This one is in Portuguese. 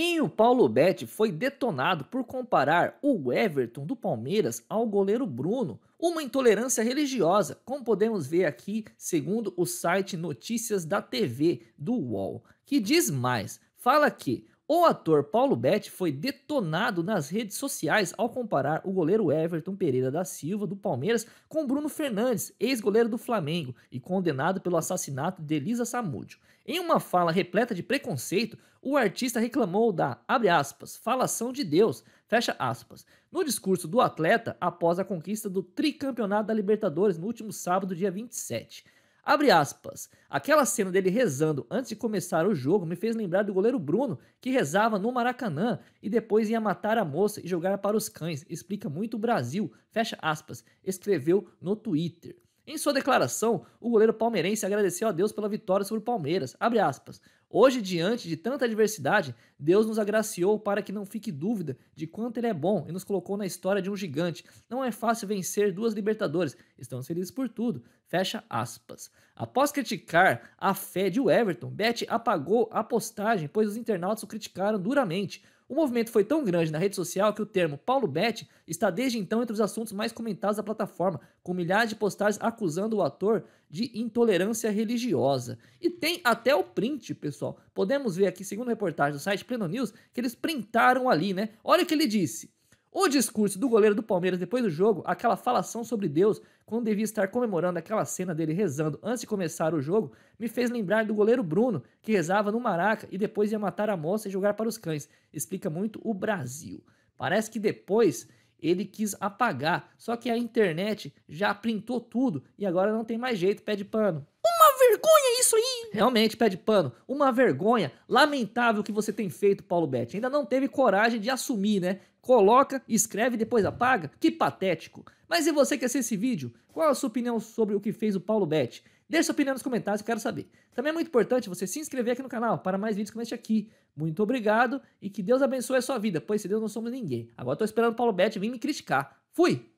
E o Paulo Betti foi detonado por comparar o Everton do Palmeiras ao goleiro Bruno, uma intolerância religiosa, como podemos ver aqui, segundo o site Notícias da TV do UOL, que diz mais: fala que o ator Paulo Betti foi detonado nas redes sociais ao comparar o goleiro Everton Pereira da Silva do Palmeiras com Bruno Fernandes, ex-goleiro do Flamengo e condenado pelo assassinato de Elisa Samúdio. Em uma fala repleta de preconceito, o artista reclamou da, abre aspas, falação de Deus, fecha aspas, no discurso do atleta após a conquista do tricampeonato da Libertadores no último sábado, dia 27. Abre aspas. Aquela cena dele rezando antes de começar o jogo me fez lembrar do goleiro Bruno, que rezava no Maracanã e depois ia matar a moça e jogar para os cães. Explica muito o Brasil. Fecha aspas. Escreveu no Twitter. Em sua declaração, o goleiro palmeirense agradeceu a Deus pela vitória sobre o Palmeiras. Abre aspas. Hoje, diante de tanta adversidade, Deus nos agraciou para que não fique dúvida de quanto Ele é bom e nos colocou na história de um gigante. Não é fácil vencer duas Libertadores. Estamos felizes por tudo. Fecha aspas. Após criticar a fé de Everton, Beth apagou a postagem, pois os internautas o criticaram duramente. O movimento foi tão grande na rede social que o termo Paulo Bet está desde então entre os assuntos mais comentados da plataforma, com milhares de postagens acusando o ator de intolerância religiosa. E tem até o print, pessoal pessoal. Podemos ver aqui, segundo a reportagem do site Pleno News, que eles printaram ali, né? Olha o que ele disse. O discurso do goleiro do Palmeiras depois do jogo, aquela falação sobre Deus, quando devia estar comemorando aquela cena dele rezando antes de começar o jogo, me fez lembrar do goleiro Bruno, que rezava no Maraca e depois ia matar a moça e jogar para os cães. Explica muito o Brasil. Parece que depois ele quis apagar, só que a internet já printou tudo e agora não tem mais jeito, pé de pano uma vergonha isso aí! Realmente, pé de pano, uma vergonha. Lamentável que você tem feito, Paulo Bete. Ainda não teve coragem de assumir, né? Coloca, escreve e depois apaga? Que patético. Mas e você que assiste esse vídeo? Qual é a sua opinião sobre o que fez o Paulo Bete? Deixe sua opinião nos comentários, eu quero saber. Também é muito importante você se inscrever aqui no canal para mais vídeos como este aqui. Muito obrigado e que Deus abençoe a sua vida, pois se Deus não somos ninguém. Agora estou esperando o Paulo Bete vir me criticar. Fui!